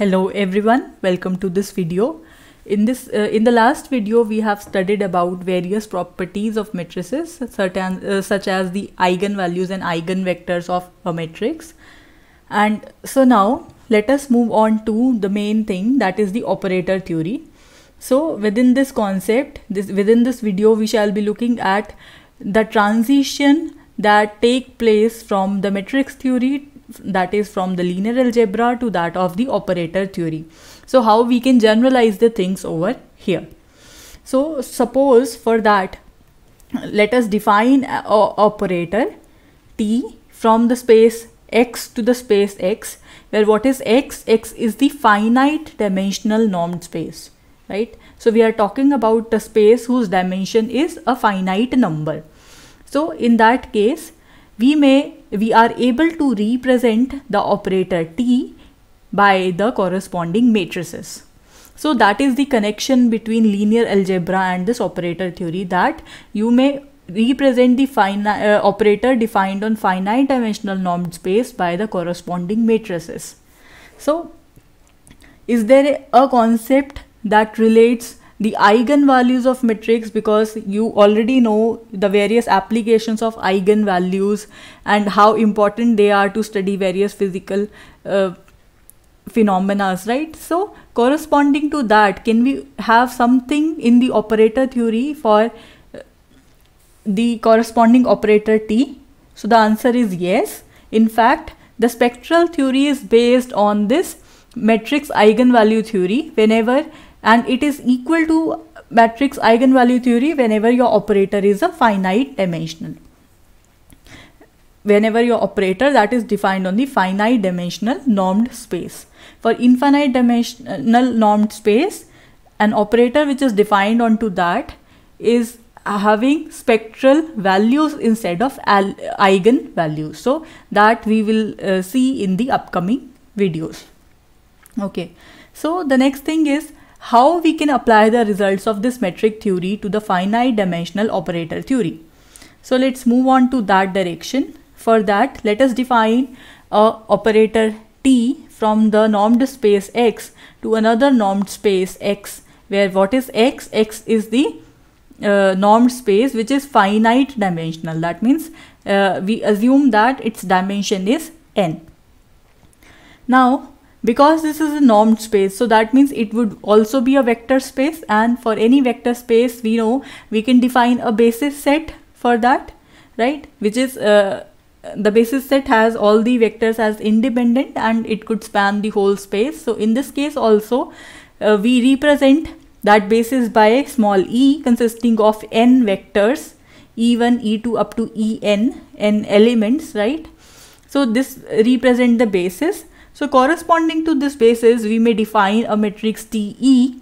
Hello everyone, welcome to this video. In this, uh, in the last video, we have studied about various properties of matrices, certain, uh, such as the eigenvalues and eigenvectors of a matrix. And so now, let us move on to the main thing, that is the operator theory. So within this concept, this within this video, we shall be looking at the transition that take place from the matrix theory that is from the linear algebra to that of the operator theory. So how we can generalize the things over here. So suppose for that, let us define a, a operator t from the space x to the space x, where what is x? x is the finite dimensional normed space, right? So we are talking about a space whose dimension is a finite number. So in that case, we may we are able to represent the operator T by the corresponding matrices. So that is the connection between linear algebra and this operator theory that you may represent the uh, operator defined on finite dimensional normed space by the corresponding matrices. So is there a concept that relates the eigenvalues of matrix because you already know the various applications of eigenvalues and how important they are to study various physical uh, phenomena, right? So corresponding to that, can we have something in the operator theory for uh, the corresponding operator T? So the answer is yes. In fact, the spectral theory is based on this matrix eigenvalue theory. Whenever and it is equal to matrix eigenvalue theory whenever your operator is a finite dimensional whenever your operator that is defined on the finite dimensional normed space for infinite dimensional normed space an operator which is defined onto that is having spectral values instead of eigenvalues so that we will uh, see in the upcoming videos okay so the next thing is how we can apply the results of this metric theory to the finite dimensional operator theory. So let's move on to that direction. For that, let us define a operator t from the normed space x to another normed space x where what is x? x is the uh, normed space which is finite dimensional that means uh, we assume that its dimension is n. Now because this is a normed space so that means it would also be a vector space and for any vector space we know we can define a basis set for that right which is uh, the basis set has all the vectors as independent and it could span the whole space so in this case also uh, we represent that basis by small e consisting of n vectors e1 e2 up to en n elements right so this represent the basis so corresponding to this basis, we may define a matrix TE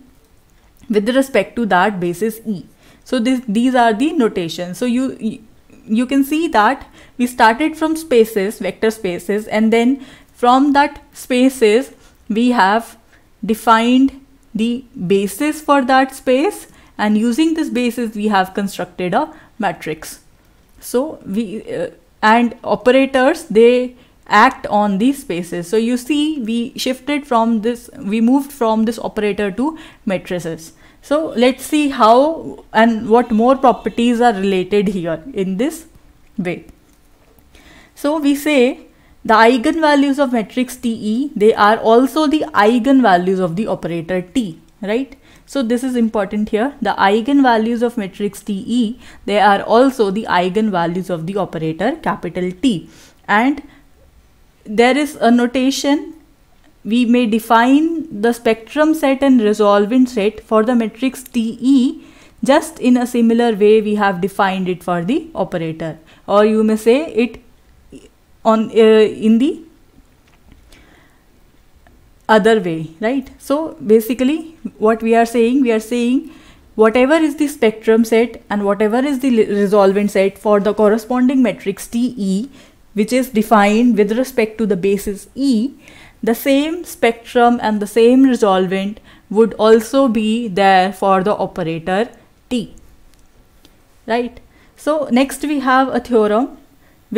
with respect to that basis E. So this, these are the notations. So you, you can see that we started from spaces, vector spaces, and then from that spaces, we have defined the basis for that space and using this basis we have constructed a matrix so we uh, and operators they act on these spaces. So you see we shifted from this, we moved from this operator to matrices. So let's see how and what more properties are related here in this way. So we say the eigenvalues of matrix TE, they are also the eigenvalues of the operator T, right? So this is important here. The eigenvalues of matrix TE, they are also the eigenvalues of the operator capital T. And there is a notation we may define the spectrum set and resolvent set for the matrix TE just in a similar way we have defined it for the operator or you may say it on uh, in the other way right so basically what we are saying we are saying whatever is the spectrum set and whatever is the resolvent set for the corresponding matrix TE which is defined with respect to the basis E, the same spectrum and the same resolvent would also be there for the operator T. Right. So next we have a theorem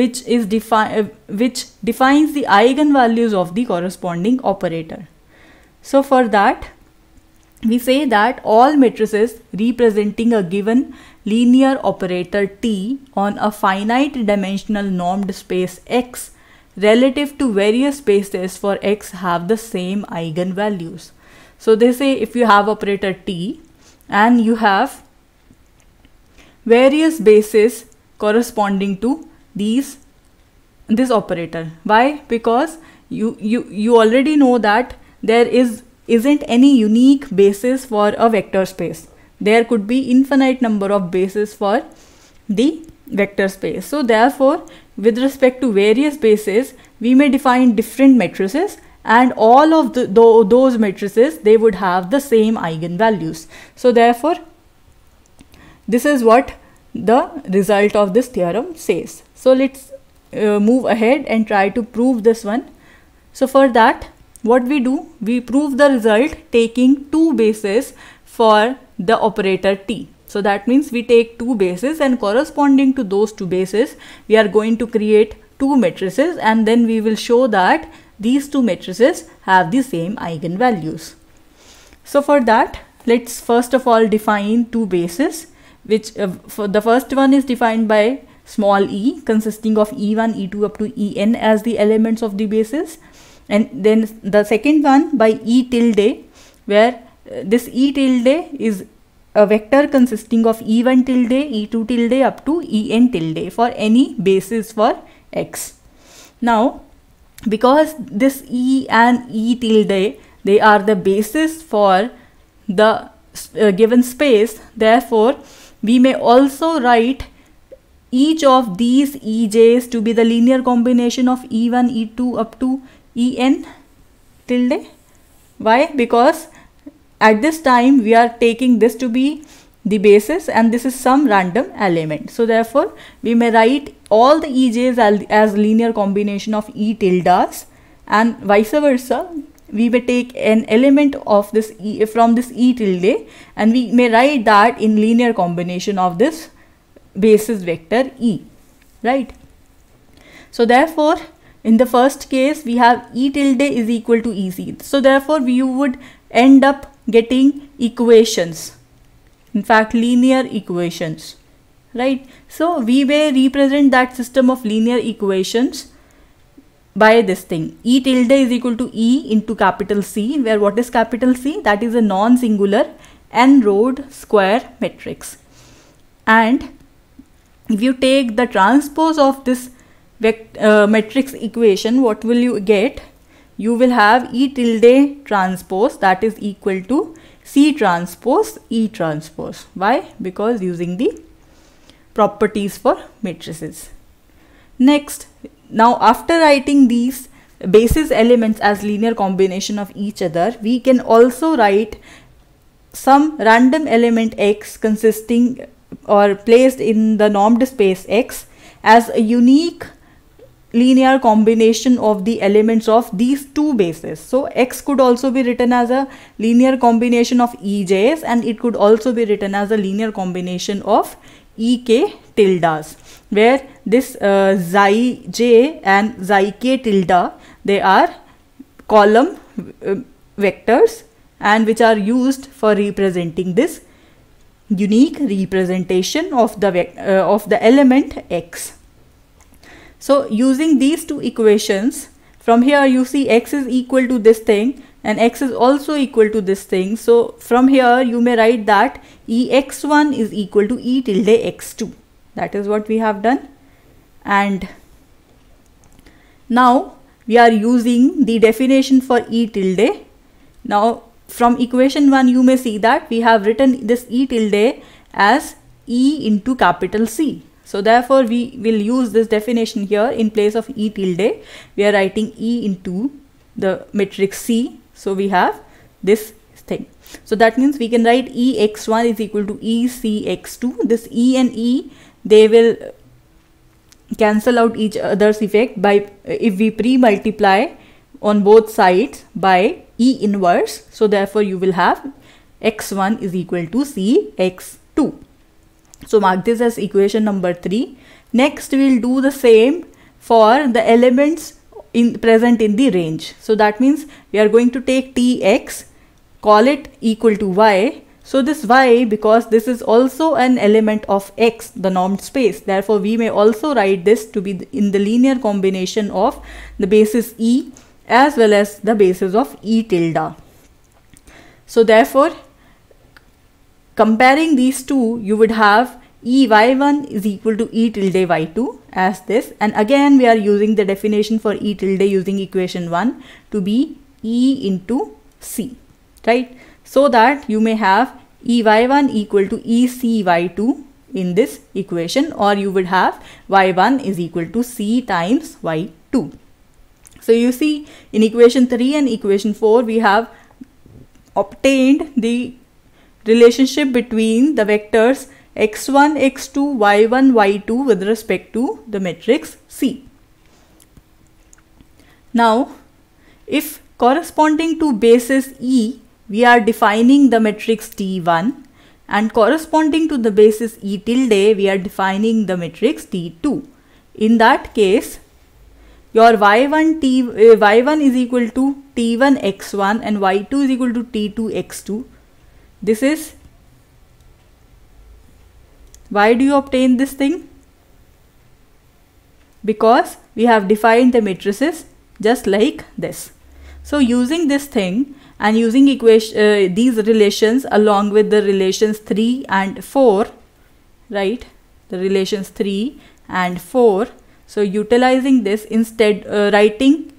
which is defi uh, which defines the eigenvalues of the corresponding operator. So for that we say that all matrices representing a given linear operator T on a finite dimensional normed space X relative to various spaces for X have the same eigenvalues. So they say if you have operator T and you have various bases corresponding to these this operator. Why? Because you, you, you already know that there is isn't any unique basis for a vector space. There could be infinite number of bases for the vector space. So therefore, with respect to various bases, we may define different matrices and all of the, th those matrices, they would have the same eigenvalues. So therefore, this is what the result of this theorem says. So let's uh, move ahead and try to prove this one. So for that, what we do? We prove the result taking two bases for the operator t. So that means we take two bases and corresponding to those two bases, we are going to create two matrices and then we will show that these two matrices have the same eigenvalues. So for that, let's first of all define two bases which uh, for the first one is defined by small e consisting of e1, e2 up to en as the elements of the basis and then the second one by e tilde where uh, this e tilde is a vector consisting of e1 tilde, e2 tilde up to en tilde for any basis for x. Now because this e and e tilde they are the basis for the uh, given space therefore we may also write each of these ej's to be the linear combination of e1 e2 up to en tilde why because at this time we are taking this to be the basis and this is some random element so therefore we may write all the ej's as, as linear combination of e tildes and vice versa we may take an element of this e from this e tilde and we may write that in linear combination of this basis vector e right so therefore in the first case, we have E tilde is equal to EC. So therefore, we would end up getting equations. In fact, linear equations, right? So we may represent that system of linear equations by this thing. E tilde is equal to E into capital C, where what is capital C? That is a non-singular n-rowed square matrix. And if you take the transpose of this uh, matrix equation, what will you get? You will have E tilde transpose that is equal to C transpose E transpose. Why? Because using the properties for matrices. Next, now after writing these basis elements as linear combination of each other, we can also write some random element x consisting or placed in the normed space x as a unique linear combination of the elements of these two bases. So x could also be written as a linear combination of ej's and it could also be written as a linear combination of ek tildes where this uh, xi j and xi k tilde they are column uh, vectors and which are used for representing this unique representation of the uh, of the element x so using these two equations, from here you see x is equal to this thing and x is also equal to this thing. So from here you may write that ex1 is equal to e tilde x2. That is what we have done. And now we are using the definition for e tilde. Now from equation 1 you may see that we have written this e tilde as e into capital C. So therefore we will use this definition here in place of E tilde. We are writing E into the matrix C. So we have this thing. So that means we can write EX1 is equal to ECX2. This E and E, they will cancel out each other's effect by if we pre-multiply on both sides by E inverse. So therefore you will have x1 is equal to cx2. So mark this as equation number 3. Next we'll do the same for the elements in present in the range. So that means we are going to take Tx, call it equal to y. So this y because this is also an element of x, the normed space. Therefore we may also write this to be in the linear combination of the basis e as well as the basis of e tilde. So therefore Comparing these two, you would have e y1 is equal to e tilde y2 as this and again we are using the definition for e tilde using equation 1 to be e into c right so that you may have e y1 equal to e c y2 in this equation or you would have y1 is equal to c times y2 so you see in equation 3 and equation 4 we have obtained the relationship between the vectors x1, x2, y1, y2 with respect to the matrix C. Now, if corresponding to basis E, we are defining the matrix T1 and corresponding to the basis E tilde, we are defining the matrix T2. In that case, your y1 t uh, eh, y1 is equal to t1 x1 and y2 is equal to t2 x2 this is why do you obtain this thing? Because we have defined the matrices just like this. So using this thing and using equation, uh, these relations along with the relations 3 and 4, right? The relations 3 and 4. So utilizing this instead uh, writing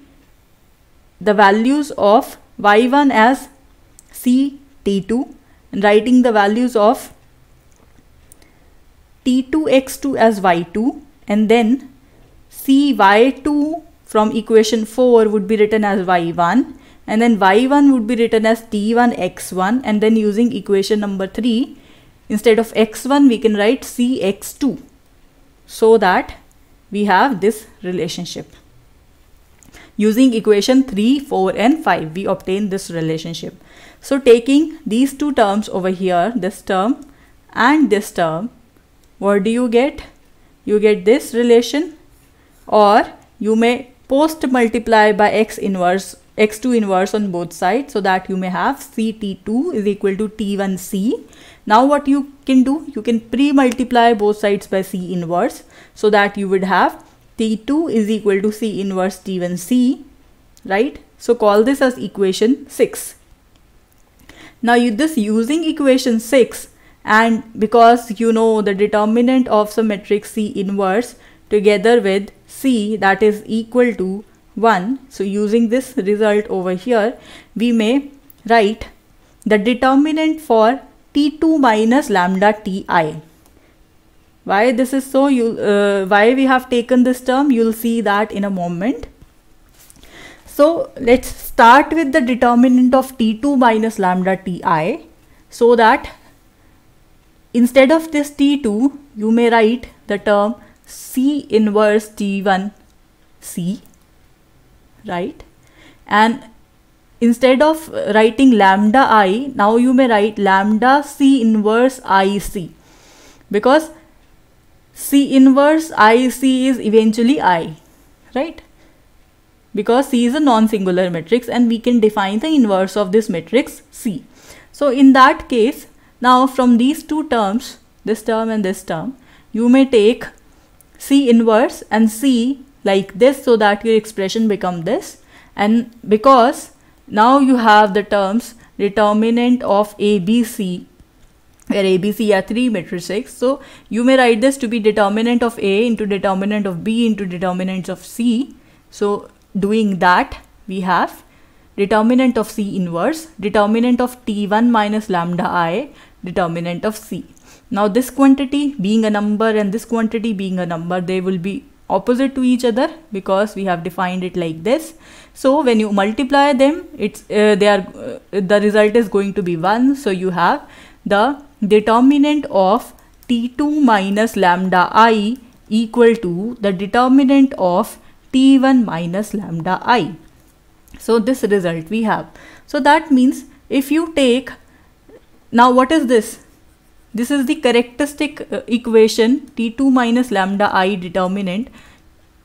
the values of y1 as ct2 writing the values of t2x2 as y2 and then cy2 from equation 4 would be written as y1 and then y1 would be written as t1x1 and then using equation number 3 instead of x1 we can write cx2 so that we have this relationship using equation 3 4 and 5 we obtain this relationship so taking these two terms over here, this term and this term, what do you get? You get this relation or you may post multiply by x inverse x2 inverse on both sides so that you may have ct2 is equal to t1c. Now what you can do, you can pre-multiply both sides by c inverse so that you would have t2 is equal to c inverse t1c, right? So call this as equation 6. Now you this using equation 6 and because you know the determinant of the matrix C inverse together with C that is equal to 1. So using this result over here we may write the determinant for T2 minus lambda Ti. Why this is so you uh, why we have taken this term you'll see that in a moment. So let's start with the determinant of T2 minus lambda Ti so that instead of this T2, you may write the term C inverse T1 C, right? And instead of writing lambda i, now you may write lambda C inverse IC because C inverse IC is eventually I, right? because C is a non-singular matrix and we can define the inverse of this matrix C. So in that case, now from these two terms, this term and this term, you may take C inverse and C like this so that your expression become this and because now you have the terms determinant of ABC where ABC are 3 matrices. So you may write this to be determinant of A into determinant of B into determinant of C. So doing that we have determinant of C inverse, determinant of T1 minus lambda i, determinant of C. Now this quantity being a number and this quantity being a number, they will be opposite to each other because we have defined it like this. So when you multiply them, it's uh, they are uh, the result is going to be 1. So you have the determinant of T2 minus lambda i equal to the determinant of T1 minus lambda i. So this result we have. So that means if you take, now what is this? This is the characteristic uh, equation T2 minus lambda i determinant.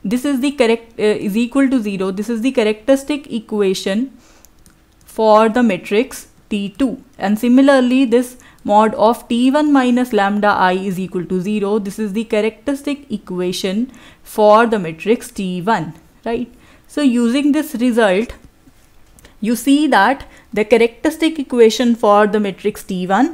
This is the correct uh, is equal to 0. This is the characteristic equation for the matrix T2. And similarly, this mod of T1 minus lambda i is equal to 0. This is the characteristic equation for the matrix T1, right? So using this result, you see that the characteristic equation for the matrix T1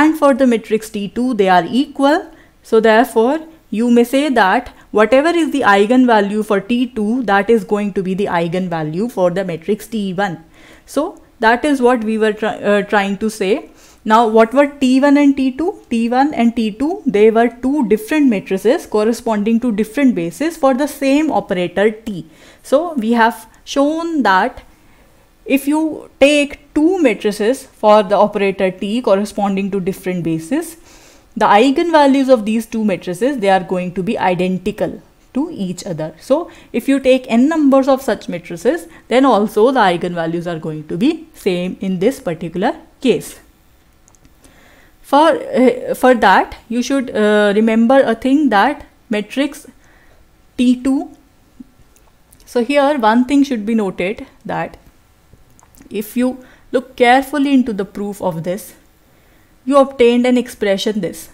and for the matrix T2, they are equal. So therefore, you may say that whatever is the eigenvalue for T2, that is going to be the eigenvalue for the matrix T1. So that is what we were try, uh, trying to say now what were T1 and T2? T1 and T2, they were two different matrices corresponding to different bases for the same operator T. So we have shown that if you take two matrices for the operator T corresponding to different bases, the eigenvalues of these two matrices, they are going to be identical to each other. So if you take n numbers of such matrices, then also the eigenvalues are going to be same in this particular case. For, uh, for that, you should uh, remember a thing that matrix T2. So here one thing should be noted that if you look carefully into the proof of this, you obtained an expression this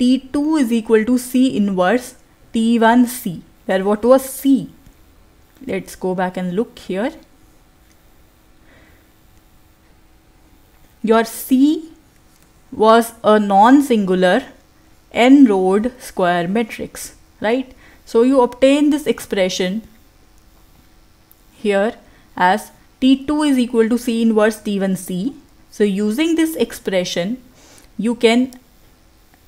T2 is equal to C inverse T1C where what was C? Let's go back and look here. Your C was a non-singular n-rowed square matrix, right? So you obtain this expression here as T2 is equal to C inverse T1C. So using this expression, you can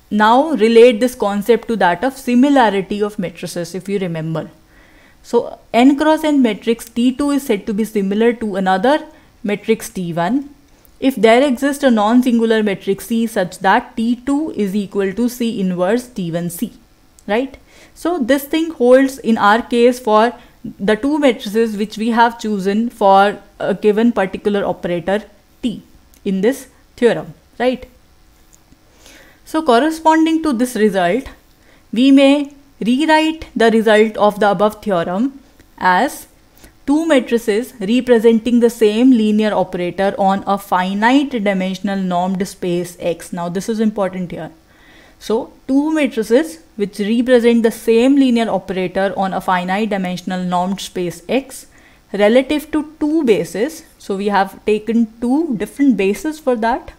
now relate this concept to that of similarity of matrices if you remember. So n cross n matrix T2 is said to be similar to another matrix T1 if there exists a non-singular matrix C such that T2 is equal to C inverse T1C, right? So this thing holds in our case for the two matrices which we have chosen for a given particular operator T in this theorem, right? So corresponding to this result, we may rewrite the result of the above theorem as two matrices representing the same linear operator on a finite dimensional normed space X. Now this is important here. So two matrices which represent the same linear operator on a finite dimensional normed space X relative to two bases. So we have taken two different bases for that.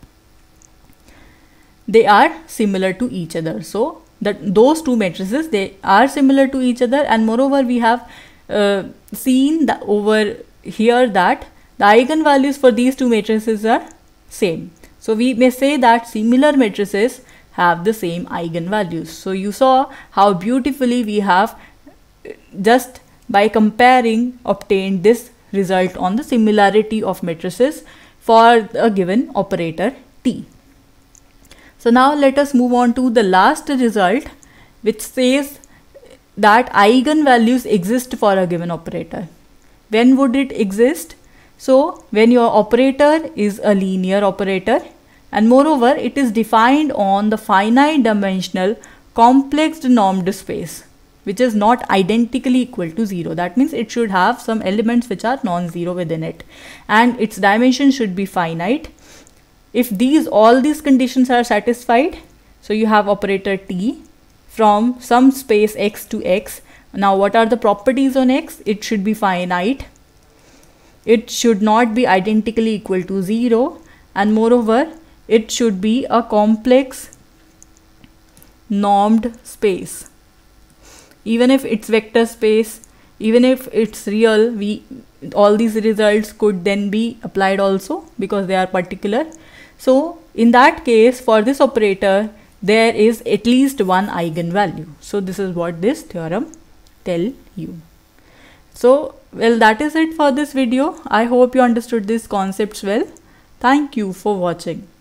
They are similar to each other. So that those two matrices, they are similar to each other and moreover we have uh, seen over here that the eigenvalues for these two matrices are same. So we may say that similar matrices have the same eigenvalues. So you saw how beautifully we have uh, just by comparing obtained this result on the similarity of matrices for a given operator T. So now let us move on to the last result which says that eigenvalues exist for a given operator. When would it exist? So when your operator is a linear operator and moreover it is defined on the finite dimensional complex normed space which is not identically equal to 0. That means it should have some elements which are non-zero within it and its dimension should be finite. If these all these conditions are satisfied, so you have operator T from some space x to x. Now what are the properties on x? It should be finite. It should not be identically equal to 0 and moreover it should be a complex normed space. Even if it's vector space, even if it's real, we all these results could then be applied also because they are particular. So in that case for this operator there is at least one eigenvalue. So this is what this theorem tell you. So well that is it for this video. I hope you understood these concepts well. Thank you for watching.